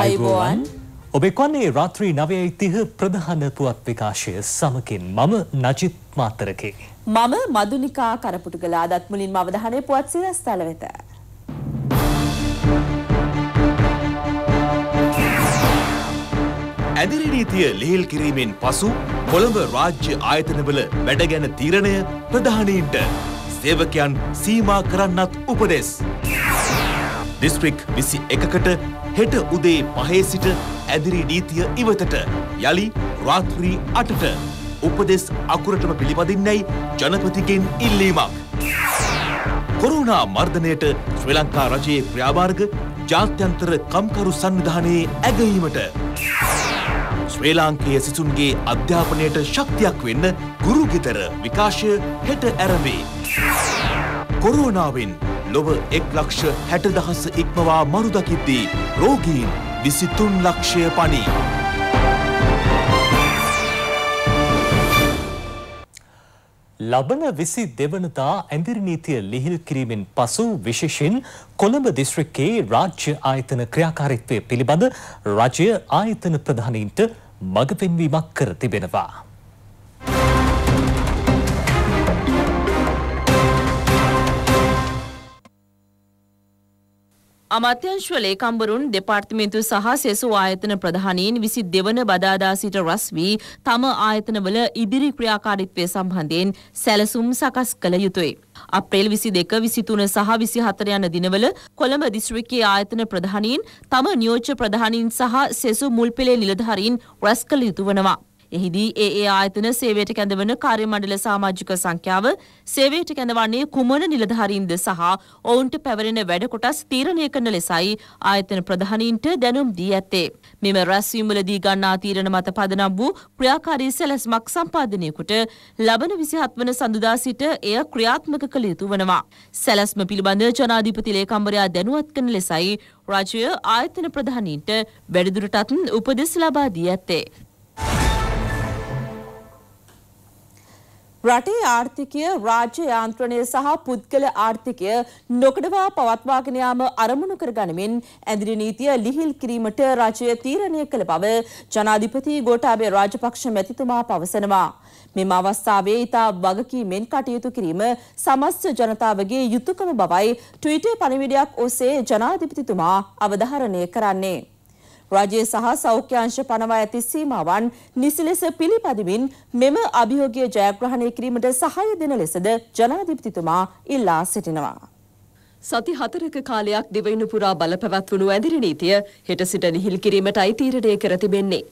අයිබෝවන් ඔබෙක්වන්නේ රාත්‍රී නවයයි තිහ ප්‍රධාන පුවත් විකාශය සමකින් මම නජිත් මාතරකේ. මම මදුනිකා කරපුටු කලා දත්මුලින් අවධානය පුවත් සිරස් තල වෙත. ඇදිරි නීතිය ලිහිල් කිරීමෙන් පසු කොළඹ රාජ්‍ය ආයතනවල වැඩ ගැන තීරණය ප්‍රධානීන්ට සේවකයන් සීමා කරන්නත් උපදෙස්. දිස්ත්‍රික් විසි එකකට හෙට උදේ පහේ සිට ඇදිරි නීතිය ඉවතට යළි රාත්‍රී අටට උපදෙස් අකුරටම පිළිපදින්නයි ජනපතිගෙන් ඉල්ලීමක්. කොරුණා මර්ධනයට ශ්‍රී ලංකා රජයේ ක්‍රියාමාර්ග ජාත්‍යන්තර කම්කරු සංවිධානයේ ඇගීමට. ශ්‍රී ලාංකේය සිසුන්ගේ අධ්‍යාපනයට ශක්තියක් වෙන්න ගුරුගෙදර විකාශය හෙට ඇරඹේ. කොරෝනාවෙන් ලොව එක් ලක්ෂ හැටදහස ඉක්මවා මරුදකිද්දී රෝගීන් විසිතුන් ලක්ෂය පනී. ලබන විසි දෙවනතා ඇඳිරිනීතිය ලිහිල් කිරීමෙන් පසු විශේෂෙන් කොළඹ දිස්ත්‍රික්කේ රාජ්‍ය ආයතන ක්‍රියාකාරිත්වය පිළිබඳ රජය ආයතන ප්‍රධානීන්ට මඟ පෙන්වීමක් කර තිබෙනවා. අමාත්‍යංශ ලේකම්වරුන් දෙපාර්තමේන්තු සහ සෙසු ආයතන ප්‍රධානීන් 22 වන බදාදා සිට රැස් වී තම ආයතනවල ඉදිරි ක්‍රියාකාරීත්වය සම්බන්ධයෙන් සැලසුම් සකස් කළ යුතුය. අප්‍රේල් 22, 23 සහ 24 යන දිනවල කොළඹ දිස්ත්‍රික්කයේ ආයතන ප්‍රධානීන් තම නියෝජ්‍ය ප්‍රධානීන් සහ සෙසු මුල්පෙළේ නිලධාරීන් රැස් කළ යුතුය වෙනවා. එහිදී ඒ ඒ ආයතන සේවයට කැඳවන කාර්යමණ්ඩල සමාජික සංඛ්‍යාව සේවයට කැඳවන්නේ කුමන නිලධාරීන්ද සහ ඔවුන්ට පැවරෙන වැඩ කොටස් තීරණය කරන ලෙසයි ආයතන ප්‍රධානීන්ට දැනුම් දී ඇත්තේ. මෙම රැස්වීමලදී ගන්නා තීරණ මත පදනම් වූ ක්‍රියාකාරී සැලැස්මක් සම්පාදනයකට ලබන 27 වන සඳුදා සිට එය ක්‍රියාත්මක කළ යුතු වනවා. සැලැස්ම පිළිබඳ ජනාධිපති ලේකම්වරයා දැනුවත් කරන ලෙසයි රාජ්‍ය ආයතන ප්‍රධානීන්ට වැඩිදුරටත් උපදෙස් ලබා දී ඇත්තේ. රටේ ආර්ථිකය රාජ්‍ය යාන්ත්‍රණය සහ පුද්ගල ආර්ථිකය නොකඩවා පවත්වාගෙන යාම අරමුණු කරගනිමින් ඇඳිරි නීතිය ලිහිල් කිරීමට රජය තීරණය කළ බව ජනාධිපති ගෝඨාභය රාජපක්ෂ මැතිතුමා පවසනවා. මෙම අවස්ථාවේ ඉතා වගකීමෙන් කටයුතු කිරීම සමස්ත ජනතාවගේ යුතුයකම බවයි ට්විටර් පණිවිඩයක් ඔස්සේ ජනාධිපතිතුමා අවධාරණය කරන්නේ. රජය සහ සෞඛ්‍යංශ පනවා ඇති සීමාවන් නිසි ලෙස පිළිපදිමින් මෙම අභියෝගය ජයග්‍රහණය කිරීමට සහය දෙන ලෙසද ජනාධිපතිතුමා ඉල්ලා සිටිනවා. සති හතරක කාලයක් දිවයින පුරා බලපැවැත්වුණු ඇදිරි නීතිය හෙට සිට නිහිල් කිරීමටයි තීරණය කර තිබෙන්නේ.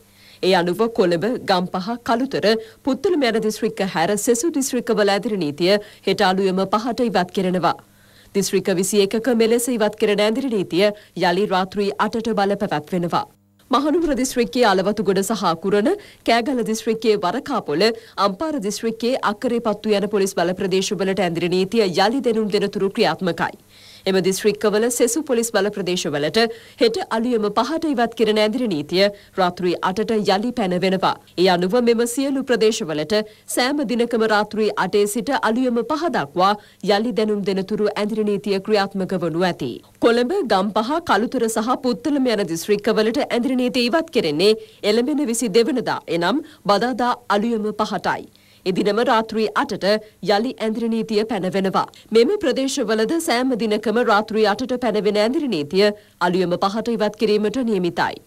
ඒ අනුව කොළඹ, ගම්පහ, කළුතර, පුත්තලම යන දිස්ත්‍රික්ක හැර සෙසු දිස්ත්‍රික්කවල ඇදිරි නීතිය හෙට අලුයම පහට ඉවත් කරනවා. දිස්ත්‍රික්ක 21ක මෙලෙස ඉවත් කෙරෙන ඇඳිරි නීතිය යලි රාත්‍රී 8ට බල පැවැත්වෙනවා. මහනුවර දිස්ත්‍රික්කයේ අලවතුගොඩ සහ කුරණ, කෑගල දිස්ත්‍රික්කයේ වරකාපොළ, අම්පාර දිස්ත්‍රික්කයේ අක්කරේ පත්තු යන පොලිස් බල ප්‍රදේශවලට ඇඳිරි නීතිය යලි දෙනුම් දෙනතුරු ක්‍රියාත්මකයි. එම දිස්ත්‍රික්කවල සෙසු පොලිස් බල ප්‍රදේශවලට හෙට අලුයම පහට ඉවත් කරන ඇදිරි නීතිය රාත්‍රී අටට යළි පැන වෙනවා. ඒ අනුව මෙම සියලු ප්‍රදේශවලට සෑම දිනකම රාත්‍රී අටේ සිට අලුයම පහ දක්වා යළි දැනුම් දෙනතුරු ඇදිරි නීතිය ක්‍රියාත්මක වනු ඇති. කොළඹ ගම්පහ කළුතර සහ පුත්තලම යන දිස්ත්‍රික්කවලට ඇදිරි නීතිය ඉවත් කෙරෙන්නේ එළඹෙන 22 වෙනිදා එනම් බදාදා අලුයම පහටයි. එදිනම රාත්‍රී අටට යළි ඇඳිරි නීතිය පැනවෙනවා. මෙම ප්‍රදේශවලද සෑම දිනකම රාත්‍රී අටට පැනවෙන ඇඳිරි නීතිය අලුයම පහට ඉවත් කිරීමට නියමිතයි.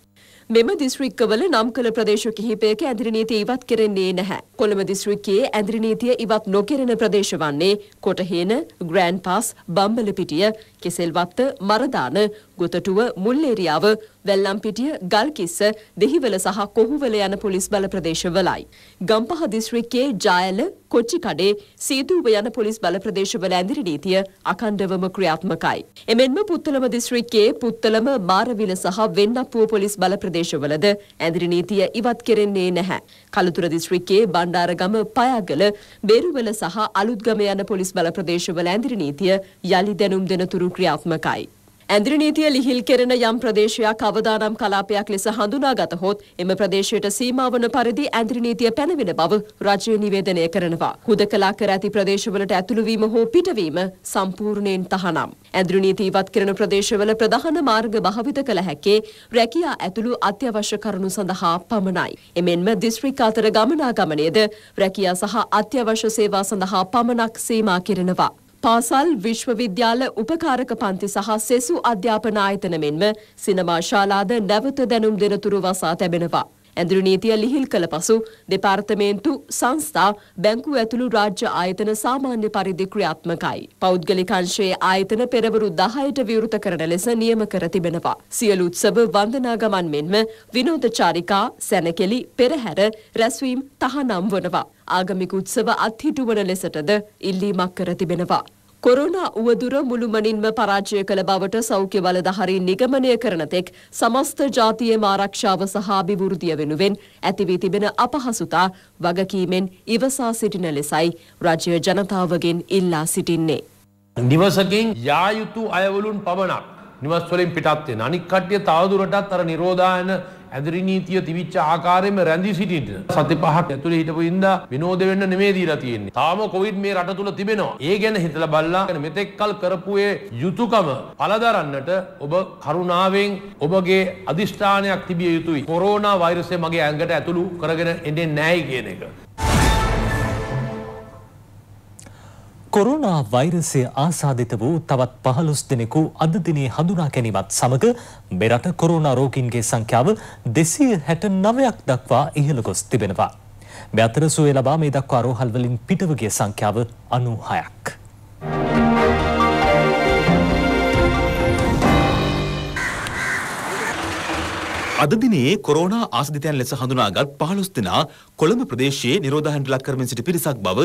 මෙම දිස්ත්‍රික්කවල නම් කළ ප්‍රදේශ කිහිපයක ඇඳිරි නීතිය ඉවත් කෙරෙන්නේ නැහැ. කොළඹ දිස්ත්‍රික්කයේ ඇඳිරි නීතිය ඉවත් නොකෙරෙන ප්‍රදේශ වන්නේ කොටහේන, ග්‍රෑන්ඩ් පාස්, බම්බලපිටිය, කෙසෙල්වත්ත, මරදාන, ගොතටුව, මුල්ලේරියාව, වැල්ලම්පිටිය, ගල්කිස්ස, දෙහිවල සහ කොහුවල යන පොලිස් බල ප්‍රදේශවලයි. ගම්පහ දිස්ත්‍රික්කයේ ජායල, කොච්චිකඩේ, සීදුව යන පොලිස් බල ප්‍රදේශවල ඇඳිරි නීතිය අඛණ්ඩවම ක්‍රියාත්මකයි. එමෙන්ම පුත්තලම දිස්ත්‍රික්කයේ පුත්තලම, මාරවිල සහ වෙන්නප්පුව පොලිස් බල ප්‍රදේශවලද ඇඳිරි නීතිය ඉවත් කෙරෙන්නේ නැහැ. කලතුර දිස්ත්‍රික්කයේ බණ්ඩාරගම පයාගල බේරුවල සහ අලුත්ගම යන පොලිස් බල ප්‍රදේශවල ඇඳිරි නීතිය යළි දැනුම් දෙනතුරු ක්‍රියාත්මකයි. ඇඳිරි නීතිය ලිහිල් කෙරෙන යම් ප්‍රදේශයක් අවදානම් කලාපයක් ලෙස හඳුනාගත හොත් එම ප්‍රදේශයට සීමාවන පරිදි ඇඳිරි නීතිය පැනවෙන බව රජය නිවේදනය කරනවා. හුදකලා කර ඇති ප්‍රදේශවලට ඇතුළුවීම හෝ පිටවීම සම්පූර්ණයෙන් තහනම්. ඇඳිරි නීති ඉවත් කරන ප්‍රදේශවල ප්‍රධාන මාර්ග භාවිත කළ හැකේ රැකියා ඇතුළු අත්‍යවශ්‍ය කරුණු සඳහා පමණයි. එමෙන්ම දිස්ත්‍රික් අතර ගමනාගමනයේද රැකියා සහ අත්‍යවශ්‍ය සේවා සඳහා පමණක් සීමා කරනවා. පාසල් විශ්වවිද්‍යාල උපකාරක පන්ති සහ සෙසු අධ්‍යාපන ආයතන මෙන්ම සිනමා ශාලාද නැවත දැනුම් දෙනතුරු වසා තැබෙනවා. ඇඳුරු නීතිය ලිහිල් කළ පසු දෙපාර්තමේන්තු සංස්ථා බැංකු ඇතුළු රාජ්‍ය ආයතන සාමාන්‍ය පරිදි ක්‍රියාත්මකයි. පෞද්ගලික අංශයේ ආයතන පෙරවරු 10ට විවෘත කරන ලෙස නියම කර තිබෙනවා. සියලු උත්සව වන්දනා ගමන් මෙන්ම විනෝද චාරිකා, සැනකෙලි, පෙරහැර, රැස්වීම් තහනම් වනවා. ආගමික උත්සව අත්හිටුවන ලෙසටද ඉල්ලීමක් කර තිබෙනවා. කොරුණා උවදුර මුළුමනින්ම පරාජය කළ බවට සෞඛ්‍ය බලධහරී නිගමනය කරන තෙක් සමස්ත ජාතියම ආරක්ෂාව සහ අභිවෘද්ධිය වෙනුවෙන් ඇතිවී තිබෙන අපහසුතා වගකීමෙන් ඉවසා සිටින ලෙසයි රජය ජනතාවගෙන් ඉල්ලා සිටින්නේ. නිවසකින් යායුතු අයවලුන් පමණක් නිවස්වලින් පිටත්වෙන අනික් කට්ටිය තවදුරටත් අර නිරෝධායන ඇදිරි නීතිය තිබිච්ච ආකාරයෙන්ම රැඳී සිටින්න සති පහක් ඇතුලේ හිටපු ඉඳා විනෝද වෙන්න නෙමෙයි දීලා තියෙන්නේ. තාම කොවිඩ් මේ රට තුල තිබෙනවා. ඒ ගැන හිතලා බලලා මෙතෙක් කල් කරපු ඒ යුතුයකම පළදරන්නට ඔබ කරුණාවෙන් ඔබගේ අදිෂ්ඨානයක් තිබිය යුතුයි. කොරෝනා වෛරසය මගේ ඇඟට ඇතුළු කරගෙන එන්නේ නැහැ කියන එක. කොරුණා වෛරසය ආසාධිත වූ තවත් පහළොස් දෙනෙකු අද දිනේ හඳුනා ගැනීමත් සමග මෙරට කොරුණා රෝගීන්ගේ සංඛ්‍යාව දෙසිය හැට නවයක් දක්වා ඉහළ ගොස් තිබෙනවා. මෙ අතර සුවය ලබා මේ දක්වා රෝහල්වලින් පිටවගේ සංඛ්‍යාව අනූහයක්. අද දිනේ කොරෝනා ආසදිතයන් ලෙස හඳුනාගත් 15 දෙනා කොළඹ ප්‍රදේශයේ නිරෝධායනට ලක් කරමින් සිටි පිරිසක් බව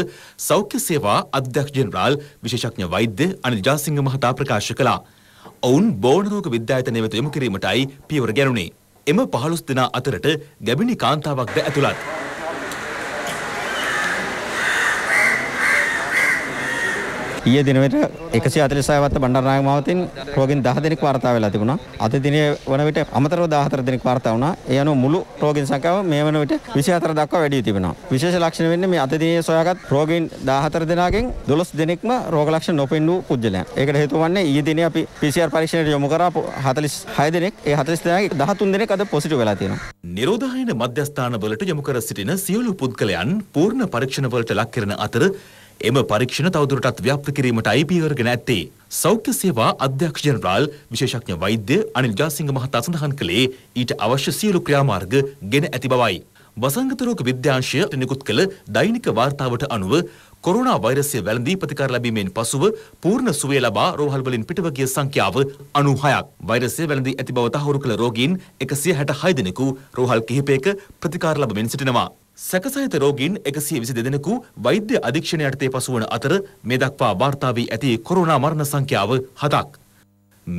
සෞඛ්‍ය සේවා අධ්‍යක්ෂ ජෙනරාල් විශේෂඥ වෛද්‍ය අනිල් ජාසිංහ මහතා ප්‍රකාශ කළා. ඔවුන් බෝන රෝග විද්‍යායතනය වෙත යොමු කිරීමටයි පියවර ගැනුණේ. එම 15 දෙනා අතරට ගැබිණි කාන්තාවක්ද ඇතුළත්. ඊයේ දිනෙට 146 වත්ත බණ්ඩාරනායක මාවතෙන් රෝගීන් 10 දෙනෙක් වාර්තා වෙලා තිබුණා. අද දිනේ වන විට අමතරව 14 දෙනෙක් වාර්තා වුණා. ඒ අනුව මුළු රෝගීන් සංඛ්‍යාව මේ වන විට 24 දක්වා වැඩි තිබෙනවා. විශේෂ ලක්ෂණ වෙන්නේ මේ අද දිනේ සොයාගත් රෝගීන් 14 දෙනාගෙන් 12 දෙනෙක්ම රෝග ලක්ෂණ නොපෙන්වූ පුද්ගලයන්. ඒකට හේතුව වන්නේ ඊයේ දිනේ අපි PCR පරීක්ෂණයට යොමු කරා 46 දෙනෙක්. ඒ 40 දෙනාගේ 13 දෙනෙක් අද පොසිටිව් වෙලා තියෙනවා. නිරෝධායන මධ්‍යස්ථානවලට යොමු කර සිටින සියලු පුද්ගලයන් පූර්ණ පරීක්ෂණවලට ලක් කරන අතර එම පරීක්ෂණ තවදුරටත් ව්‍යාප්ත කිරීමට අයිපී කරගෙන ඇත්තේ සෞඛ්‍ය සේවා අධ්‍යක්ෂ ජනරාල් විශේෂඥ වෛද්‍ය අනිල් ජාසිංහ මහතා සඳහන් කළේ ඊට අවශ්‍ය සියලු ක්‍රියාමාර්ග ගෙන ඇති බවයි. වසංගත රෝග විද්‍යාංශය නිකුත් කළ දෛනික වාර්තාවට අනුව කොරෝනා වෛරසය වැළඳී ප්‍රතිකාර ලැබීමෙන් පසුව පූර්ණ සුවය ලබා රෝහල් වලින් පිටව ගිය සංඛ්‍යාව 96ක්. වෛරසය වැළඳී ඇති බව තහවුරු කළ රෝගීන් 166 දෙනෙකු රෝහල් කිහිපයක ප්‍රතිකාර ලැබමින් සිටිනවා. සැකසහිත රෝගීන් එකසිය විසි දෙදෙනෙකු වෛද්‍ය අධීක්ෂණ යටතේ පසුවන අතර මේ දක්වා වාර්තා වී ඇති කොරෝනා මරණ සංඛ්‍යාව හතක්.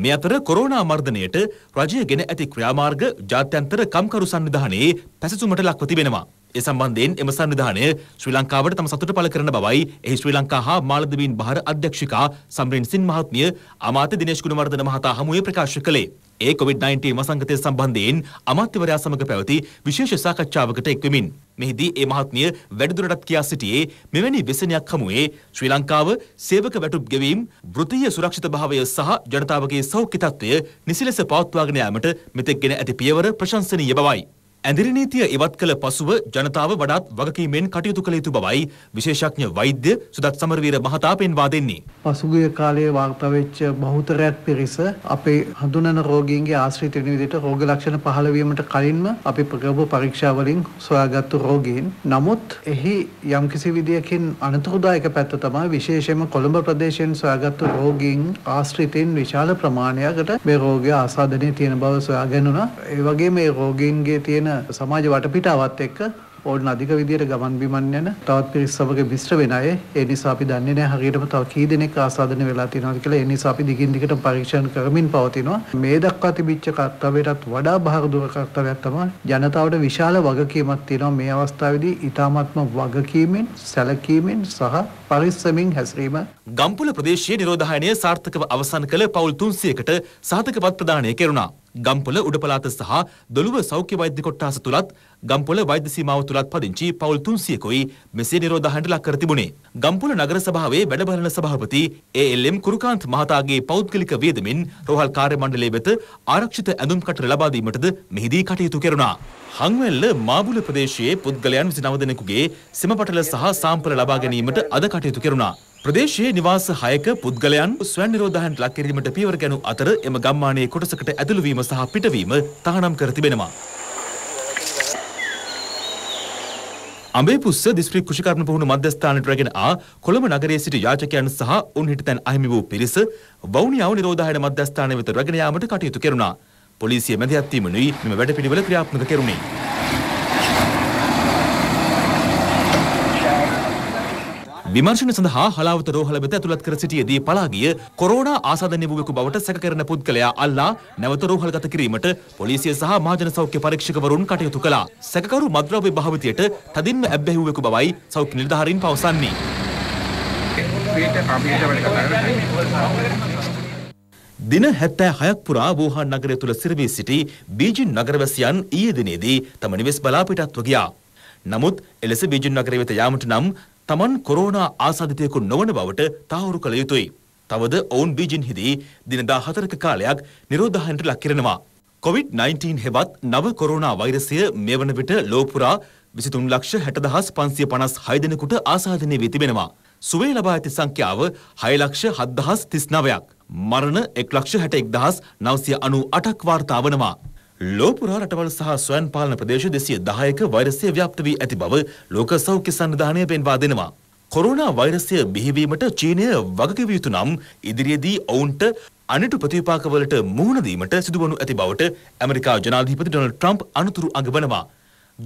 මේ අතර කොරෝනා මර්ධනයට රජය ගෙන ඇති ක්‍රියාමාර්ග ජාත්‍යන්තර කම්කරු සංවිධානයේ පැසසුමට ලක්ව තිබෙනවා. ඒ සම්බන්ධයෙන් එම සංවිධානය ශ්‍රී ලංකාවට තම සතුට පළ කරන බවයි එහි ශ්‍රී ලංකා හා මාලදවීන් භාර අධ්‍යක්ෂිකා සම්රෙන් සින් මහත්මිය අමාත්‍ය දිනේශ් ගුණවර්ධන මහතා හමුවේ ප්‍රකාශ කළේ. ඒ කොවිD-19 වසංගතය සම්බන්ධයෙන් අමාත්‍යවරයා සමග පැවති විශේෂ සාකච්ඡාවකට එක්වෙමින් මෙහිදී ඒ මහත්මිය වැඩිදුරටත් කියා සිටියේ මෙවැනි වෙසෙනයක් හමුවේ ශ්‍රී ලංකාව සේවක වැටුප් ගෙවීම් වෘත්තීය සුරක්ෂිතභාවය සහ ජනතාවගේ සෞඛ්‍ය තත්ත්වය නිසි ලෙස පවත්වාගෙන යාමට මෙතෙක් ගෙන ඇති පියවර ප්‍රශංසනීය බවයි. ඇඳිරි නීතිය ඉවත් කළ පසුව ජනතාව වඩාත් වගකීමෙන් කටයුතු කළ යුතු බවයි විශේෂඥ වෛද්‍ය සුදත් සමරවීර මහතා පෙන්වා දෙන්නේ. පසුගිය කාලයේ වාර්තා වෙච්ච බහුතරයක් පිරිස අපේ හඳුනන රෝගීන්ගේ ආශ්‍රිත වෙන විදිහට රෝග ලක්ෂණ පහළ වීමට කලින්ම අපි ප්‍රගබ පරීක්ෂා වලින් සොයාගත්තු රෝගීන්. නමුත් එහි යම්කිසි විදියකින් අනතුරුදායක පැත්ත තමයි විශේෂයෙන්ම කොළඹ ප්‍රදේශයෙන් සොයාගත්තු රෝගීන් ආශ්‍රිතයින් විශාල ප්‍රමාණයකට මේ රෝගය ආසාදනය තියෙන බව සොයාගෙන උනා. ඒ වගේම මේ රෝගීන්ගේ තියෙන තියෙන සමාජ වටපිටාවත් එක්ක ඕඩන අධික විදියට ගමන් බිමන් යන තවත් පිරිස් සමග මිශ්‍ර වෙන අය ඒ නිසා අපි දන්නේ නැහැ හරියටම තව කී දෙනෙක් ආසාදනය වෙලා තියෙනවද කියලා ඒ නිසා අපි දිගින් දිගට පරීක්ෂණ කරමින් පවතිනවා මේ දක්වා තිබිච්ච කර්තව්‍යයටත් වඩා බහර දුර කර්තව්‍යයක් තමයි ජනතාවට විශාල වගකීමක් තියෙනවා මේ අවස්ථාවේදී ඊ타මාත්ම වගකීමෙන් සැලකීමෙන් සහ පරිස්සමින් හැසිරීම ගම්පුල ප්‍රදේශයේ නිරෝධායනය සාර්ථකව අවසන් කළ පවුල් 300කට සාධක පත් ප්‍රදානය කෙරුණා ගම්පොල උඩපලාත සහ දොළුව සෞඛ්‍ය වෛද්‍ය කොට්ටාස තුලත් ගම්පොල වෛද්‍ය සීමාව තුලත් පදිංචි පවුල් 300කෝයි මෙසේ නිරෝධාහනට ලක් කර තිබුණේ. ගම්පොල නගර සභාවේ වැඩබලන සභාපති ඒ.එල්.එම්. කුරුකාන්ත් මහතාගේ පෞද්ගලික වේදමින් රෝහල් කාර්ය මණ්ඩලය වෙත ආරක්ෂිත ඇඳුම් කට ලබා දීමටද මෙහිදී කටයුතු කෙරුණා. හංවැල්ල මාබුල ප්‍රදේශයේ පුද්ගලයන් විසි නවදනෙකුගේ සෙමපටල සහ සාම්පල ලබා ගැනීමට අද කටයුතු කෙරුණා. ප්‍රදේශයේ නිවාස හයක පුද්ගලයන් ස්වයන් නිරෝධයන් ලක් කිරීමට පියවර ගැනු අතර එම ගම්මානයේ කොටසකට ඇතුළුවීම සහ පිටවීම තහනම් කර තිබෙනවා. අඹේපුස්ස දිස්ත්‍රික් කෘෂිකර්ම පුහුණු මධ්‍යස්ථානයට රැගෙන ආ කොළඹ නගරයේ සිට යාචකයන් සහ උන්හිටතැන් අහිමි වූ පිරිස වවුනියාව නිරෝධායන මධ්‍යස්ථානය වෙත රැගෙන යාමට කටයුතු කෙරුණා. පොලිසිය මැදිහත්වීමනුයි මෙම වැඩපිළිවෙල ක්‍රියාත්මක කෙරුණේ. විමර්ශන සඳහා හලාවත රෝහල වෙත ඇතුළත් කර සිටියේදී පලා ගිය කොරෝනා ආසාදනය වූවෙකු බවට සැකකරන පුද්ගලයා අල්ලා නැවත රෝහල්ගත කිරීමට පොලිසිය සහ මහජන සෞඛ්‍ය පරීක්ෂකවරුන් කටයුතු කළා. සැකකරු මද්‍රව්‍ය භාවිතයට තදින්ම ඇබ්බැහි වූවෙකු බවයි සෞඛ්‍ය නිලධාරීන් පවසන්නේ. දින 76ක් පුරා වූහාන් නගරය තුළ සිරවී සිටි බීජින් නගරවැසියන් ඊයේ දිනේදී තම නිවෙස් බලාපිටත්ව ගියා. නමුත් එලෙස බීජින් නගරය වෙත යාමට නම් තමන් කොරෝනා ආසාදිතයෙකු නොවන බවට තහවුරු කළ යුතුයි. තවද ඔවුන් බීජින්හිදී දින 14ක කාලයක් නිරෝධායනට ලක් කරනවා. COVID-19 හෙවත් නව කොරෝනා වෛරසය මෙවන විට ලෝපුරා විසිතුන් ලක්ෂ හැටදහස් පන්සිය පනස් හයදෙනකුට ආසාධනය වී තිබෙනවා. සුවේ ලබා ඇති සංඛ්‍යාව 6,07,39ක්. මරණ 1,61,998ක් වාර්තා වනවා. ලෝපුරා රටවල් සහ ස්වයන් පාලන ප්‍රදේශ 210ක වෛරසය ව්‍යාප්ත වී ඇති බව ලෝක සෞඛ්‍ය සංවිධානය පෙන්වා දෙනවා. කොරෝනා වෛරසය බිහිවීමට චීනය වගකිව යුතු නම් ඉදිරියේදී ඔවුන්ට අනිටු ප්‍රතිවිපාකවලට මුහුණ දීමට සිදුවනු ඇති බවට ඇමරිකා ජනාධිපති ඩොනල්ඩ් ට්‍රම්ප් අනතුරු අඟවනවා.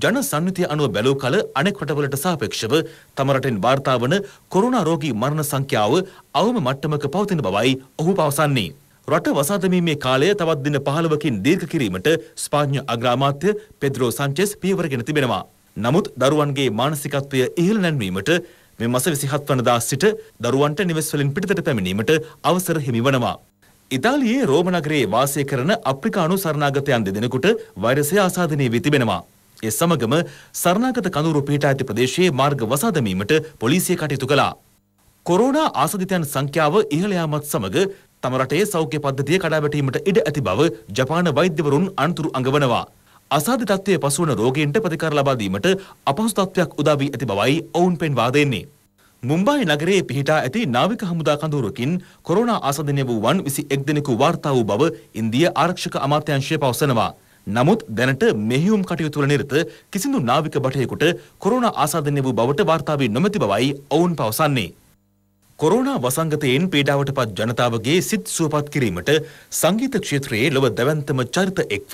ජන සංයුතිය අනුව බැලූ කල අනෙක් රටවලට සාපේක්ෂව තම රටෙන් වාර්තා වන කොරෝනා රෝගී මරණ සංඛ්‍යාව අවම මට්ටමක පවතින බවයි ඔහු පවසන්නේ. රට වසාතමීමේ කාලය තවත් දින 15කින් දීර්ඝ කිරීමට ස්පාඤ්ඤ අග්‍රාමාත්‍ය පෙද්‍රෝ සංචෙස් පියවරගෙන තිබෙනවා. නමුත් දරුවන්ගේ මානසිකත්වය ඉහළ නැන්වීමට මේ මස 27 වනදා සිට දරුවන්ට නිවෙස් වලින් පිටතට පැමිණීමට අවසර හිමි වනවා. ඉතාලියේ රෝම නගරයේ වාසය කරන අප්‍රිකානු සරණාගතයන් දෙදෙනෙකුට වෛරසය ආසාදනය වී තිබෙනවා. ඒ සමගම සරණාගත කඳවුරු පිහිටා ඇති ප්‍රදේශයේ මාර්ග වසා දැමීමට පොලිසිය කටයුතු කළා. කොරෝනා ආසදිතයන් සංඛ්‍යාව ඉහළ යාමත් සමග තම රටේ සෞඛ්‍ය පද්ධතිය කඩාවැටීමට ඉඩ ඇති බව ජපාන වෛද්‍යවරුන් අනතුරු අඟවනවා. අසාධ්‍ය තත්ත්වයේ පසුවන රෝගීන්ට ප්‍රතිකාර ලබා දීමට අපහසු තත්ත්වයක් උදා වී ඇති බවයි ඔවුන් පෙන්වා දෙන්නේ. මුම්බායි නගරයේ පිහිටා ඇති නාවික හමුදා කඳවුරකින් කොරෝනා ආසදනය වූවන් 21 දෙනෙකු වාර්තා වූ බව ඉන්දිය ආරක්ෂක අමාත්‍යාංශය පවසනවා. නමුත් දැනට මෙහියුම් කටයුතු වල නිරත කිසිදු නාවික බටයෙකුට කොරෝනා ආසාදනය වූ බවට වාර්තා වී නොමැති බවයි ඔවුන් පවසන්නේ. කොරෝනා වසංගතයෙන් පීඩාවට පත් ජනතාවගේ සිත් සුවපත් කිරීමට සංගීත ක්ෂේත්‍රයේ ලොව දැවන්තම චරිත එක්ව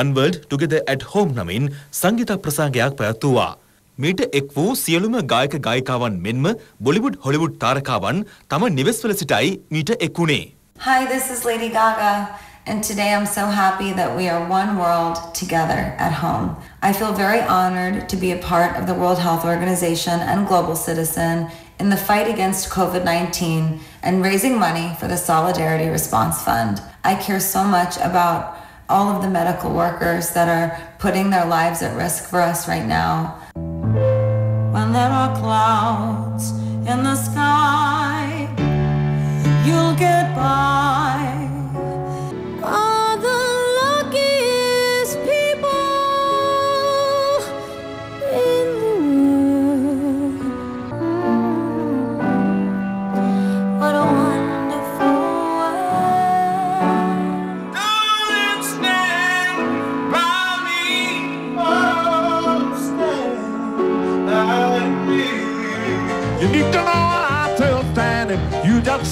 One World Together at Home නමින් සංගීත ප්‍රසංගයක් පැවැත්වුවා. මීට එක් වූ සියලුම ගායක ගායිකාවන් මෙන්ම බොලිවුඩ් හොලිවුඩ් තාරකාවන් තම නිවෙස්වල සිටයි මීට එක් වුණේ. Hi, this is Lady Gaga. And today I'm so happy that we are one world together at home. I feel very honored to be a part of the World Health Organization and Global Citizen in the fight against COVID 19 and raising money for the Solidarity Response Fund. I care so much about all of the medical workers that are putting their lives at risk for us right now. When there are clouds in the sky, you'll get by.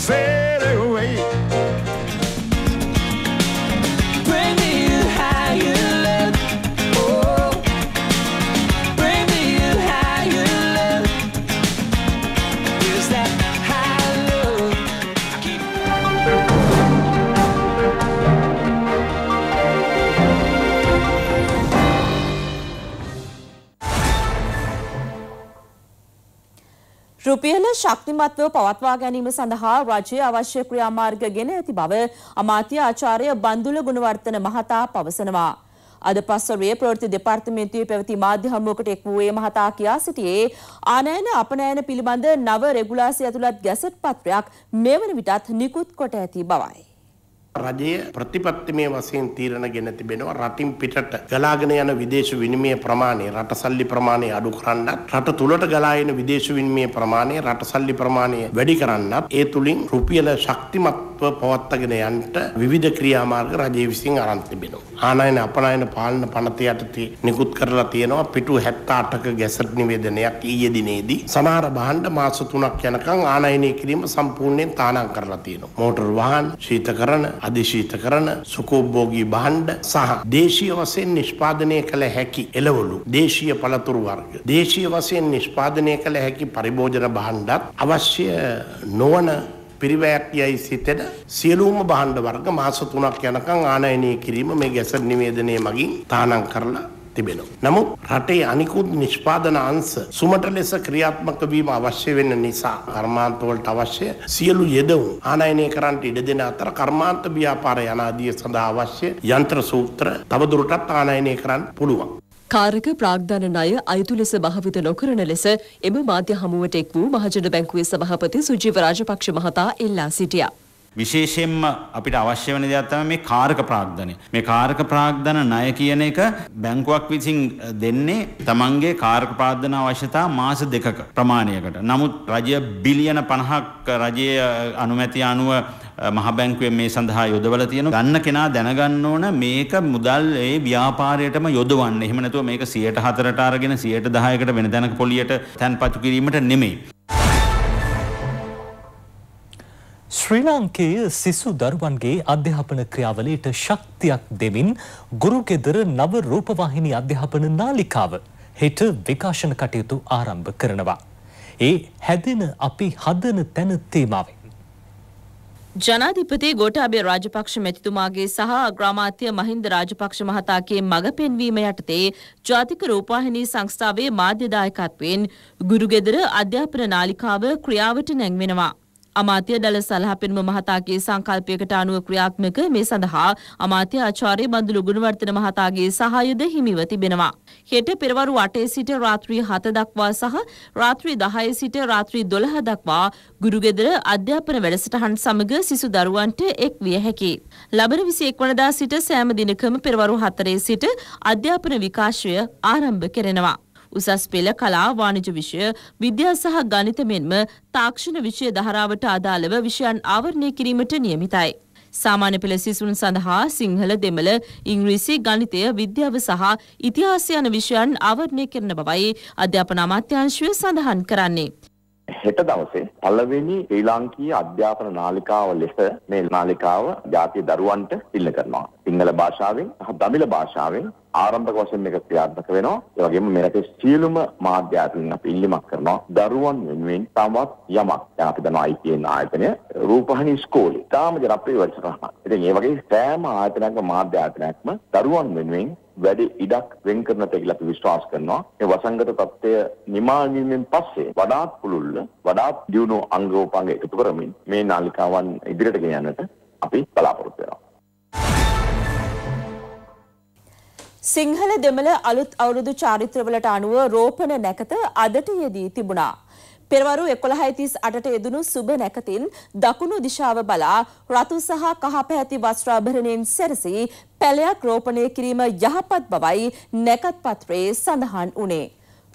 você. ශක්තිමත්ව පවත්වා ගැනීම සඳහා රජය අවශ්‍ය ක්‍රියාමාර්ග ගෙන ඇති බව අමාත්‍ය ආචාර්ය බන්දුල ගුණවර්ධන මහතා පවසනවා. අද පස්වරුවේ ප්‍රවෘත්ති දෙපාර්තමේන්තුවේ පැවති මාධ්‍ය හමුවකට එක් වූයේ මහතා කියා සිටියේ ආනයන අපනයන පිළිබඳ නව රෙගුලාසි ඇතුළත් ගැසට් පත්‍රයක් මෙවන විටත් නිකුත් කොට ඇති බවයි. රජය ප්‍රතිපත්තිමය වශයෙන් තීරණ ගෙන තිබෙනවා රටින් පිටට ගලාගෙන යන විදේශ විනිමය ප්‍රමාණය රට සල්ලි ප්‍රමාණය අඩු කරන්නත් රට තුලට ගලා එන විදේශ විනිමය ප්‍රමාණය රට සල්ලි ප්‍රමාණය වැඩි කරන්නත් ඒ තුලින් රුපියල ශක්තිමත් තත්ත්ව පවත්වාගෙන යන්නට විවිධ ක්‍රියාමාර්ග රජය විසින් ආරම්භ තිබෙනවා. ආනයන අපනයන පාලන පනත යටතේ නිකුත් කරලා තියෙනවා පිටු 78ක ගැසට් නිවේදනයක් ඊයේ දිනේදී සමහර භාණ්ඩ මාස 3ක් යනකම් ආනයනය කිරීම සම්පූර්ණයෙන් තානාං කරලා තියෙනවා. මෝටර් වාහන, ශීතකරණ, අධිශීත කරන සුකෝබ්බෝගී බහන්්ඩ සහ දේශීය වසයෙන් නිෂ්පාදනය කළ හැකි එලවලු දේශීය පළතුරු වර්ග. දේශීය වසයෙන් නිෂ්පාදනය කළ හැකි පරිභෝජන බහන්්ඩත් අවශ්‍ය නොවන පිරිවැයක්යයි සිතෙන සියලූම බහන්්ඩ වර්ග මාස තුනක් යනකං ආනයනය කිරීම මේ ගැසර නිවේදනය මගින් තානං කරලා තිබෙනවා. නමුත් රටේ අනිකුත් නිෂ්පාදන අංශ සුමට ලෙස ක්‍රියාත්මක වීම අවශ්‍ය වෙන නිසා කර්මාන්තවලට අවශ්‍ය සියලු යෙදවුම් ආනයනය කරන්නට ඉඩ දෙන අතර කර්මාන්ත ව්‍යාපාර යනාදිය සඳහා අවශ්‍ය යන්ත්‍ර සූත්‍ර තවදුරටත් ආනයනය කරන්න පුළුවන්. කාරක ප්‍රාග්ධන ණය අයුතු ලෙස භාවිත නොකරන ලෙස එම මාධ්‍ය හමුවට එක් වූ මහජන බැංකුවේ සභාපති සුජීව රාජපක්ෂ මහතා ඉල්ලා සිටියා. විශේෂයෙන්ම අපිට අවශ්‍ය වෙන දෙයක් තමයි මේ කාරක ප්‍රාග්ධනය. මේ කාරක ප්‍රාග්ධන ණය කියන එක බැංකුවක් විසින් දෙන්නේ තමන්ගේ කාරක ප්‍රාග්ධන අවශ්‍යතා මාස දෙකක ප්‍රමාණයකට. නමුත් රජය බිලියන 50ක් රජයේ අනුමැතිය අනුව මහ බැංකුවෙන් මේ සඳහා යොදවලා තියෙනවා. ගන්න කෙනා දැනගන්න ඕන මේක මුදල් ඒ ව්‍යාපාරයටම යොදවන්න. එහෙම නැතුව මේක 104ට අරගෙන 110කට වෙන දැනක පොලියට තැන්පත් කිරීමට නෙමෙයි. ශ්‍රී ලාංකේය සිසු දරුවන්ගේ අධ්‍යාපන ක්‍රියාවලියට ශක්තියක් දෙමින් ගුරුගෙදර නව රූපවාහිනී අධ්‍යාපන නාලිකාව හෙට විකාශන කටයුතු ආරම්භ කරනවා. ඒ හැදෙන අපි හදන තැන තේමාවෙන්. ජනාධිපති ගෝටාබේ රාජපක්ෂ මැතිතුමාගේ සහ අග්‍රාමාත්‍ය මහින්ද රාජපක්ෂ මහතාගේ මඟ පෙන්වීම යටතේ ජාතික රූපවාහිනී සංස්ථාවේ මාධ්‍ය දායකත්වයෙන් ගුරුගෙදර අධ්‍යාපන නාලිකාව ක්‍රියාවට නැංවෙනවා. අමාත්‍ය දළ සලහපෙනුම මහතාගේ සංකල්පයකට අනුව ක්‍රියාත්මක මේ සඳහා අමාත්‍ය ආචාර්ය බඳුළු ගුණවර්ධන මහතාගේ සහායද හිමිව තිබෙනවා. හෙට පෙරවරු 8 සිට රාත්‍රී 7 දක්වා සහ රාත්‍රී 10 සිට රාත්‍රී 12 දක්වා ගුරුගෙදර අධ්‍යාපන වැඩසටහන් සමග සිසු දරුවන්ට එක් විය හැකියි. ලබන 21 වනදා සිට සෑම දිනකම පෙරවරු 4 සිට අධ්‍යාපන විකාශය ආරම්භ කරනවා. උසස් පෙළ කලා වාණිජ විෂය විද්‍යා සහ ගණිත මෙන්ම තාක්ෂණ විෂය ධාරාවට අදාළව විෂයන් ආවරණය කිරීමට නියමිතයි. සාමාන්‍ය පෙළ සිසුන් සඳහා සිංහල දෙමළ ඉංග්‍රීසි ගණිතය විද්‍යාව සහ ඉතිහාසය යන විෂයන් ආවරණය කරන බවයි අධ්‍යාපන අමාත්‍යාංශය සඳහන් කරන්නේ. හෙට දවසේ පළවෙනි ශ්‍රී ලාංකීය අධ්‍යාපන නාලිකාව ලෙස මේ නාලිකාව ජාතිය දරුවන්ට ඉල්ල කරනවා. සිංහල භාෂාවෙන් සහ දමිළ භාෂාවෙන් ආරම්භක වශයෙන් මේක ක්‍රියාත්මක වෙනවා. ඒ වගේම මේකට සියලුම මාධ්‍ය ආයතන අපි ඉල්ලීමක් කරනවා. දරුවන් වෙනුවෙන් තවත් යමක්. දැන් අපි දන්නවා IPN ආයතනය රූපහානි ඉස්කෝලේ. තාම ජනප්‍රිය වැඩසටහනක්. ඉතින් මේ වගේ සෑම ආයතනයක්ම මාධ්‍ය ආයතනයක්ම දරුවන් වෙනුවෙන් වැඩි ඉඩක් වෙන් කරන තැකිලා අපි විශ්වාස කරනවා. මේ වසංගත තත්ත්වය නිමා වීමෙන් පස්සේ වඩාත් පුළුල්ල වඩාත් දියුණු අංගෝපාංග එකතු කරමින් මේ නාලිකාවන් ඉදිරියට ගෙන යන්නට අපි බලාපොරොත්තු වෙනවා. සිංහල දෙමළ අලුත් අවුරුදු චාරිත්‍රවලට අනුව රෝපණ නැකත අදට යෙදී තිබුණා. පෙරවරු 11:38ට යෙදුණු සුබ නැකතින් දකුණු දිශාව බලා රතු සහ කහ පැහැති වස්ත්‍රාභරණයෙන් සැරසී පැලයක් රෝපණය කිරීම යහපත් බවයි නැකත් පත්‍රයේ සඳහන් වුණේ.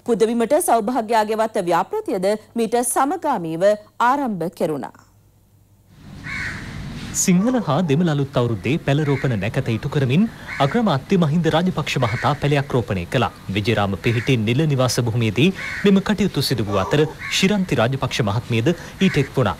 පුදබිමට සෞභාග්‍යාගේවත් ව්‍යාපෘතියද මීට සමගාමීව ආරම්භ කෙරුණා. සිංහල හා දෙමළ අලුත් අවුරුද්දේ පැළරෝපන නැකත ඉටු කරමින් අග්‍රමාත්‍ය මහින්ද රාජපක්ෂ මහතා පැලයක් රෝපණය කළා. විජේරාම පිහිටි නිල නිවාස භූමියේදී මෙම කටයුතු සිදු වූ අතර ශිරන්ති රාජපක්ෂ මහත්මියද ඊට එක් වුණා.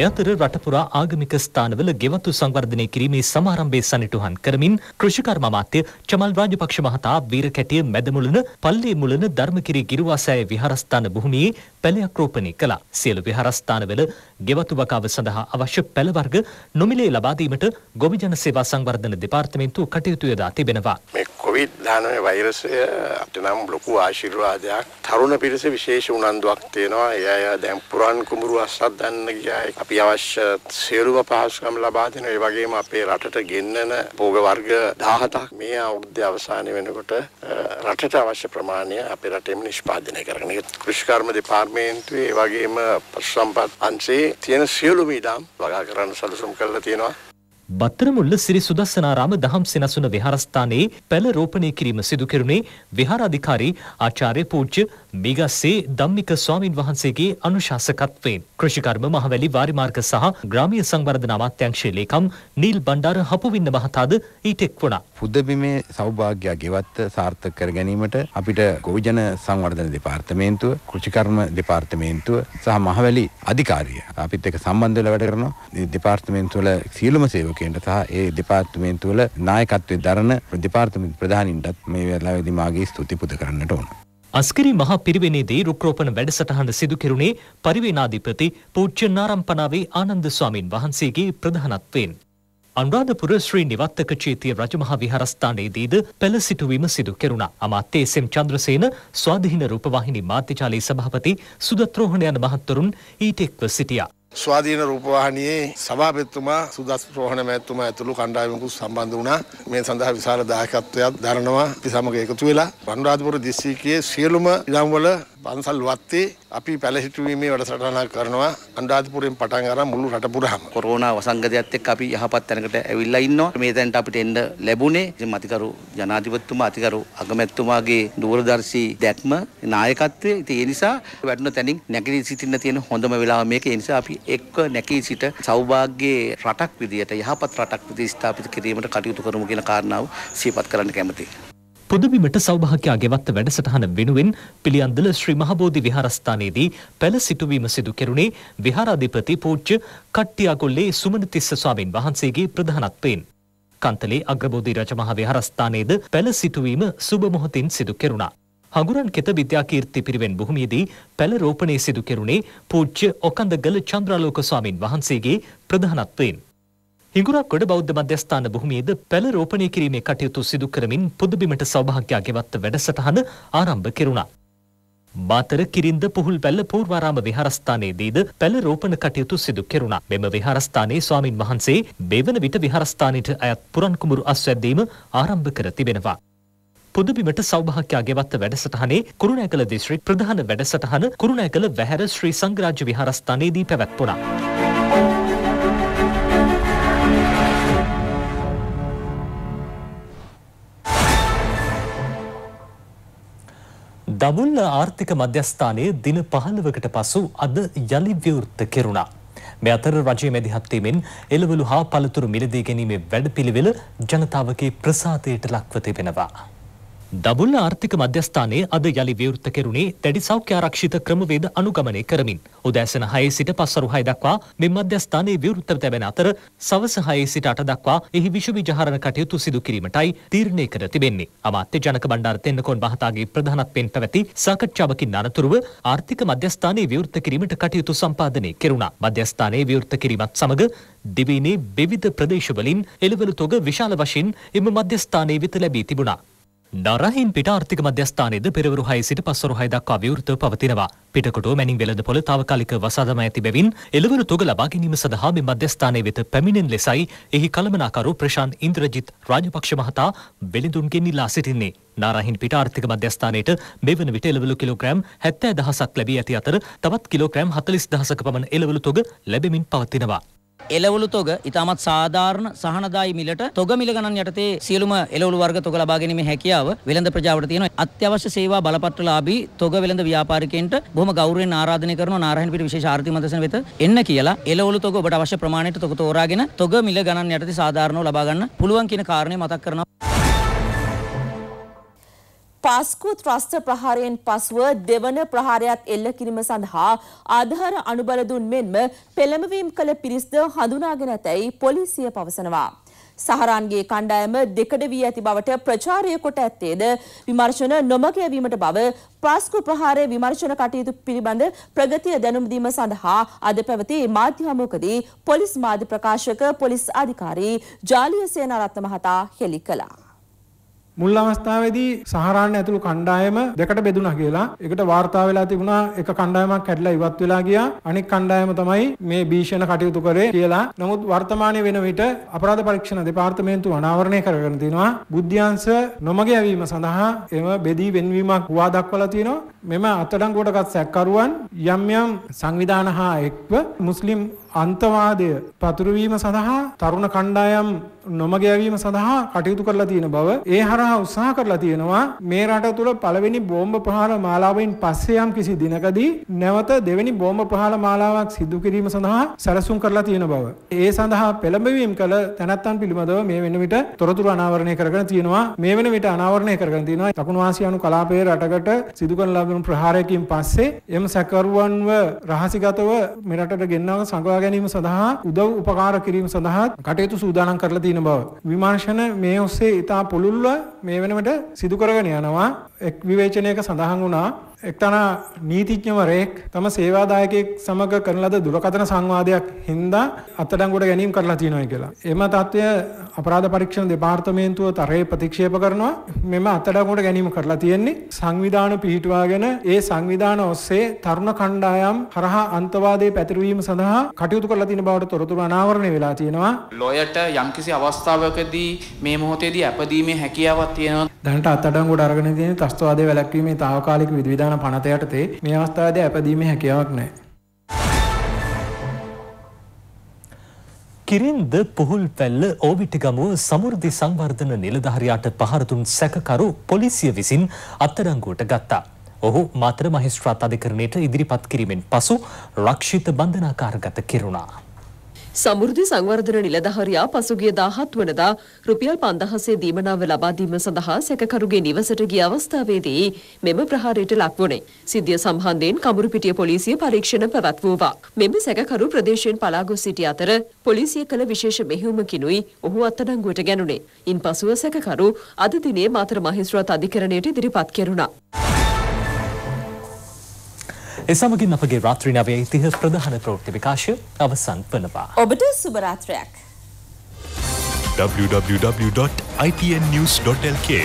ඒ අතර රටපුරා ආගමික ස්ථානවල ගෙවතු සංවර්ධනය කිරීමේ සමාරම්භයේ සනිටුහන් කරමින් කෘෂිකර්ම අමාත්‍ය චමල් රාජපක්ෂ මහතා වීරකැටිය මැදමුලන පල්ලේ මුලන ධර්මකිරි ගිරුවාසෑය විහාරස්ථාන භූමියේ පැලයක් රෝපණය කළා. සියලු විහාරස්ථානවල ගෙවතු වකාව සඳහා අවශ්‍ය පැළ වර්ග නොමිලේ ලබා දීමට ගොවි ජන සේවා සංවර්ධන දෙපාර්තමේන්තුව කටයුතු යොදා තිබෙනවා. මේ කොවිඩ්-19 වෛරසය අපිට නම් ලොකු ආශිර්වාදයක්. තරුණ පිරිස විශේෂ උනන්දුවක් තියෙනවා. ඒ අය දැන් පුරන් කුඹුරු අස්සද්දන්න ගියායි. අපි අවශ්‍ය සියලුම පහසුකම් ලබා දෙනවා. ඒ වගේම අපේ රටට ගෙන්නන භෝග වර්ග 17ක් මේ අවුරුද්දේ අවසානයේ වෙනකොට රටට අවශ්‍ය ප්‍රමාණය අපේ රටේම නිෂ්පාදනය කරගෙන ඒක කෘෂිකර්ම දෙපාර්තමේන්තුවේ ඒ වගේම පශු සම්පත් අංශයේ තියෙන සියලුම ඉඩම් වගා කරන්න සැලසුම් කරලා තියෙනවා. බත්තරමුල්ල සිරි සුදස්සනාරාම දහම් සෙනසුන විහාරස්ථානයේ පැළ රෝපණය කිරීම සිදු කෙරුණේ විහාරාධිකාරී ආචාර්ය පූජ්‍ය මිගස්සේ ධම්මික ස්වාමින් වහන්සේගේ අනුශාසකත්වයෙන් කෘෂිකර්ම මහවැලි වාරිමාර්ග සහ ග්‍රාමීය සංවර්ධන අමාත්‍යංශයේ ලේකම් නිල් බණ්ඩාර හපුවින්න මහතාද ඊට එක් වුණා. පුදබිමේ සෞභාග්‍යය ගෙවත්ත සාර්ථක කර ගැනීමට අපිට ගොවිජන සංවර්ධන දෙපාර්තමේන්තුව කෘෂිකර්ම දෙපාර්තමේන්තුව සහ මහවැලි අධිකාරිය අපිත් එක සම්බන්ධ වෙලා වැඩ කරනවා දෙපාර්තමේන්තුවල සියලුම සේවකයන්ට සහ ඒ දෙපාර්තමේන්තුවල නායකත්වයේ දරන දෙපාර්තමේන්තු ප්‍රධානීන්ටත් මේ වෙලාවේදී මාගේ ස්තුති පුද කරන්නට ඕන අස්කරි මහා පිරිවෙනේදී රුක්‍රෝපණ වැඩසටහන සිදු කෙරුණේ පරිවේනාධිපති පූජ්‍ය නාරම්පනාවේ ආනන්ද ස්වාමින් වහන්සේගේ ප්‍රධානත්වයෙන්. අනුරාධපුර ශ්‍රී නිවත්තක චේතිය රජමහා විහාරස්ථානයේදීද පෙළ සිටුවීම සිදු කෙරුණා. අමාත්‍ය එස්.එම්. චන්ද්‍රසේන, ස්වාධීන රූපවාහිනී මාධ්‍යජාලයේ සභාපති සුදත්‍රෝහණ යන මහත්වරුන් ඊට එක්ව සිටියා. ස්වාධීන රූපවාහිනියේ සභාපතිතුමා සුදස් රෝහණ මැතිතුමා ඇතුළු කණ්ඩායමකු සම්බන්ධ වුණා. මේ සඳහා විශාල දායකත්වයක් දරනවා අපි සමග එකතු වෙලා අනුරාධපුර දිස්ත්‍රික්කයේ සියලුම ඉඩම්වල පන්සල් වත්තේ අපි පැලහිටුවීමේ වැඩසටහනක් කරනවා අනුරාධපුරයෙන් පටන් අරන් මුළු රට පුරාම. කොරෝනා වසංගතයත් එක්ක අපි යහපත් තැනකට ඇවිල්ලා ඉන්නවා. මේ තැනට අපිට එන්න ලැබුණේ ඉතින් මතිකරු ජනාධිපතිතුමා අතිකරු අගමැතිතුමාගේ දූරදර්ශී දැක්ම නායකත්වය. ඉතින් ඒ නිසා වැටුණ තැනින් නැගී සිටින්න තියෙන හොඳම වෙලාව මේක. ඒ නිසා අපි එක්ක නැගී සිට සෞභාග්‍යයේ රටක් විදියට යහපත් රටක් විදියට ස්ථාපිත කිරීමට කටයුතු කරමු කියන කාරණාව සිහිපත් කරන්න කැමතියි. පුදබිමට සෞභාග්‍යා ගෙවත්ත වැඩසටහන වෙනුවෙන් පිළියන්දල ශ්‍රී මහබෝධි විහාරස්ථානයේදී පැළ සිටුවීම සිදු කෙරුණේ විහාරාධිපති පූජ්‍ය කට්ටියාගොල්ලේ සුමනතිස්ස ස්වාමින් වහන්සේගේ ප්‍රධානත්වයෙන්. කන්තලේ අග්‍රබෝධි රජමහා විහාරස්ථානයේද පැළ සිටුවීම සුබ මොහොතින් සිදු කෙරුණා. හඟුරන් කෙත විද්‍යාකීර්ති පිරිවෙන් බොහොමයේදී පැළ රෝපණය සිදු කෙරුණේ පූජ්‍ය ඔකන්දගල චන්ද්‍රාලෝක ස්වාමින් වහන්සේගේ ප්‍රධානත්වයෙන්. හිඟුරක්ගොඩ බෞද්ධ මධ්‍යස්ථාන භූමියේද පැළ රෝපණය කිරීමේ කටයුතු සිදු කරමින් පුදබිමට සෞභාග්‍යයක් ගෙවත්ත වැඩසටහන ආරම්භ කෙරුණා. මාතර කිරින්ද පුහුල් පැල්ල පූර්වාරාම විහාරස්ථානයේදීද පැළ රෝපණ කටයුතු සිදු කෙරුණා. මෙම විහාරස්ථානයේ ස්වාමින් වහන්සේ බෙවන විට විහාරස්ථානයට අයත් පුරන්කුමරු අස්වැද්දීම ආරම්භ කර තිබෙනවා. පුදබිමට සෞභාග්‍යයක් ගෙවත්ත වැඩසටහනේ කුරුණෑකල දිස්ත්‍රික් ප්‍රධාන වැඩසටහන කුරුණෑකල වැහැර ශ්‍රී සංගරාජ විහාරස්ථානයේදී පැවැත්වුණා. දමුල්ල ආර්ථික මධ්‍යස්ථානයේ දින පහළවකට පසු අද යළි ව්‍යවෘත්ත කෙරුණා. මේ අතර රජය මැදිහත්වීමෙන් එළවලු හා පළතුරු මිලදී ගැනීමේ වැඩපිළිවෙල ජනතාවගේ ප්‍රසාදයට ලක්ව තිබෙනවා. දබුල්ල ආර්ථික මධ්‍යස්ථානයේ අද යළි විවෘත කෙරුණේ දැඩි සෞඛ්‍යාරක්ෂිත ක්‍රමවේද අනුගමනය කරමින් උදෑසන 6 සිට පස්වරු 6 දක්වා මෙම මධ්‍යස්ථානයේ විවෘත තැබෙන අතර සවස 6 සිට 8 දක්වා එහි විෂ විජහරණ කටයුතු සිදු කිරීමටයි තීරණය කර තිබෙන්නේ. අමාත්‍ය ජනක බණ්ඩාර තෙන්නකෝන් මහතාගේ ප්‍රධානත්වයෙන් පැවති සාකච්ඡාවකින් අනතුරුව ආර්ථික මධ්‍යස්ථානයේ විවෘත කිරීමට කටයුතු සම්පාදනය කෙරුණා. මධ්‍යස්ථානයේ විවෘත කිරීමත් සමග දිවයිනේ විවිධ ප්‍රදේශවලින් එළවලු තොග විශාල වශයෙන් එම මධ්‍යස්ථානයේ වෙත ලැබී තිබුණා. නරහින් පිට ආර්ථික මධ්‍යස්ථානයේද පෙරවරු 6 සිට පස්වරු 6 දක්වා විවෘතව පවතිනවා. පිටකොටුව මැනින් වෙළඳ පොළ తాවකාලික වසාදම ඇති බැවින් එළවලු තොග ලබා ගැනීම සඳහා මේ මධ්‍යස්ථානයේ වෙත පැමිණෙන ලෙසයි එහි කළමනාකරු ප්‍රශාන්ත් ඉන්ද්‍රජිත් රාජපක්ෂ මහතා වෙළඳුන්ගෙන් ඉල්ලා සිටින්නේ. නාරහින් පිට ආර්ථික මධ්‍යස්ථානයට මෙවන විට එළවලු කිලෝග්‍රෑම් 70000ක් ලැබී ඇති අතර තවත් කිලෝග්‍රෑම් 40000ක පමණ එළවලු තොග ලැබෙමින් පවතිනවා. එළවලු තොග ඉතාමත් සාධාරණ සහනදායි මිලට තොග මිල ගණන් යටතේ සියලුම එළවලු වර්ග තොග ලබා ගැනීමේ හැකියාව වෙළඳ ප්‍රජාවට තියෙන අත්‍යවශ්‍ය සේවා බලපත්‍රලාභී තොග වෙළඳ ව්‍යාපාරිකයන්ට බොහොම ගෞරවයෙන් ආරාධනය කරනවා නාරායණපිට විශේෂ ආර්ථික මන්ත්‍රණ වෙත එන්න කියලා එළවලු තොග ඔබට අවශ්‍ය ප්‍රමාණයට තොග තෝරාගෙන තොග මිල ගණන් යටතේ සාධාරණව ලබා ගන්න පුළුවන් කියන කාරණේ මතක් කරනවා පස්කු ත්‍රස්ත ප්‍රහාරයෙන් පසුව දෙවන ප්‍රහාරයක් එල්ල කිරීම සඳහා ආධාර අනුබල දුන් මෙන්ම පෙළඹවීම් කළ පිරිස්ද හඳුනාගෙන ඇතැයි පොලිසිය පවසනවා. සහරන්ගේ කණ්ඩායම දෙකඩ වී ඇති බවට ප්‍රචාරය කොට ඇත්තේද විමර්ශන නොමග යැවීමට බව පස්කු ප්‍රහාරය විමර්ශන කටයුතු පිළිබඳ ප්‍රගතිය දැනුම් දීම සඳහා අද පැවති මාධ්‍ය හමුවකදී පොලිස් මාධ්‍ය ප්‍රකාශක පොලිස් අධිකාරී ජාලිය සේනාරත්න මහතා හෙළි කළා. මුල් අවස්ථාවේදී සහරාන්න ඇතුළු කණ්ඩායම දෙකට බෙදුණා කියලා. ඒකට වාර්තා වෙලා තිබුණා එක කණ්ඩායමක් කැඩලා ඉවත් වෙලා ගියා. අනෙක් කණ්ඩායම තමයි මේ භීෂණ කටයුතු කරේ කියලා. නමුත් වර්තමානයේ වෙන විට අපරාධ පරීක්ෂණ දෙපාර්තමේන්තුව අනාවරණය කරගෙන තිනවා. බුද්ධ්‍යංශ නොමග යැවීම සඳහා එම බෙදී වෙන්වීමක් හුවා දක්වලා තිනවා. මෙම අත්අඩංගුවටගත් සැකකරුවන් යම් යම් සංවිධාන හා එක්ව මුස්ලිම් අන්තවාදය පතුරවීම සඳහා තරුණ කණ්ඩායම් නොමග යැවීම සඳහා කටයුතු කරලා තියෙන බව ඒ හරහා උත්සාහ කරලා තියෙනවා මේ රට තුළ පළවෙනි බෝම්බ ප්‍රහාර මාලාවෙන් පස්සේ යම් කිසි දිනකදී නැවත දෙවෙනි බෝම්බ ප්‍රහාර මාලාවක් සිදු කිරීම සඳහා සැලසුම් කරලා තියෙන බව ඒ සඳහා පෙළඹවීම් කළ තැනැත්තන් පිළිබඳව මේ වෙන විට තොරතුරු අනාවරණය කරගෙන තියෙනවා මේ වෙන විට අනාවරණය කරගෙන තියෙනවා දකුණු ආසියානු කලාපයේ රටකට සිදු කරන ලබන ප්‍රහාරයකින් පස්සේ එම සැකරුවන්ව රහසිගතව මෙරටට ගෙන්වා සංගවා ගැනීම සඳහා උදව් උපකාර කිරීම සඳහා කටයුතු සූදානම් කරලා තියෙනවා තියෙන බව. විමර්ශන මේ ඔස්සේ ඉතා පුළුල්ව මේ වෙනමට සිදු කරගෙන යනවා. එක් විවේචනයක සඳහන් වුණා එක්තරා නීතිඥවරයෙක් තම සේවාදායකයෙක් සමග කරන ලද දුරකථන සංවාදයක් හින්දා අත්අඩංගුවට ගැනීම කරලා තියෙනවා කියලා. එම තත්ත්වය අපරාධ පරීක්ෂණ දෙපාර්තමේන්තුව තරයේ ප්‍රතික්ෂේප කරනවා. මෙම අත්අඩංගුවට ගැනීම කරලා තියෙන්නේ සංවිධාන පිහිටුවාගෙන ඒ සංවිධාන ඔස්සේ තරුණ කණ්ඩායම් හරහා අන්තවාදයේ පැතිරවීම සඳහා කටයුතු කරලා තියෙන බවට තොරතුරු අනාවරණය වෙලා තියෙනවා. ලොයට යම්කිසි අවස්ථාවකදී මේ මොහොතේදී අපදීමේ හැකියාවක් තියෙනවා. දැනට අත්අඩංගුවට අරගෙන තියෙන තස්තවාදයේ වැළැක්වීමේ తాවකාලික විධිවිධාන යන පනත යටතේ මේ අවස්ථාවේදී අපදීමේ හැකියාවක් නැහැ. කිරින්ද පුහුල් පැල්ල ඕවිටගමුව සමෘද්ධි සංවර්ධන නිලධහරයාට පහරතුන් සැකකරු පොලිසිය විසින් අත්තරංගුවට ගත්තා. ඔහු මාතර මහිස්ත්‍රාත් අධිකරණයට ඉදිරිපත් කිරීමෙන් පසු රක්ෂිත බන්ධනාකාරගත කෙරුණා. සමෘද්ධි සංවර්ධන නිලධහරයා පසුගිය දාහත් වනදා රුපියල් පන්දහසේ දීමනාව ලබාදීම සඳහා සැකකරුගේ නිවසට ගිය අවස්ථාවේදී මෙම ප්‍රහාරයට ලක්වුණේ. සිද්ධිය සම්හන්ධයෙන් කමුරුපිටිය පොලිසිය පරීක්ෂණ පැවැත්වූවා. මෙම සැකකරු ප්‍රදේශයෙන් පලාගොස් සිටි අතර පොලිසිය කළ විශේෂ මෙහිවුමකිනුයි ඔහු අත්තඩංගුවට ගැනුණේ. ඉන් පසුව සැකකරු අද දිනේ මාතර මහිස්ත්‍රාත් අධිකරණයට ඉදිරිපත් කෙරුණා. එසමගින් අපගේ රාත්‍රී නවයේ තිහ ප්‍රධාන ප්‍රවෘත්ති විකාශය අවසන් වනවා. ඔබට සුබරාත්‍රයක්. www.ipnnews.lk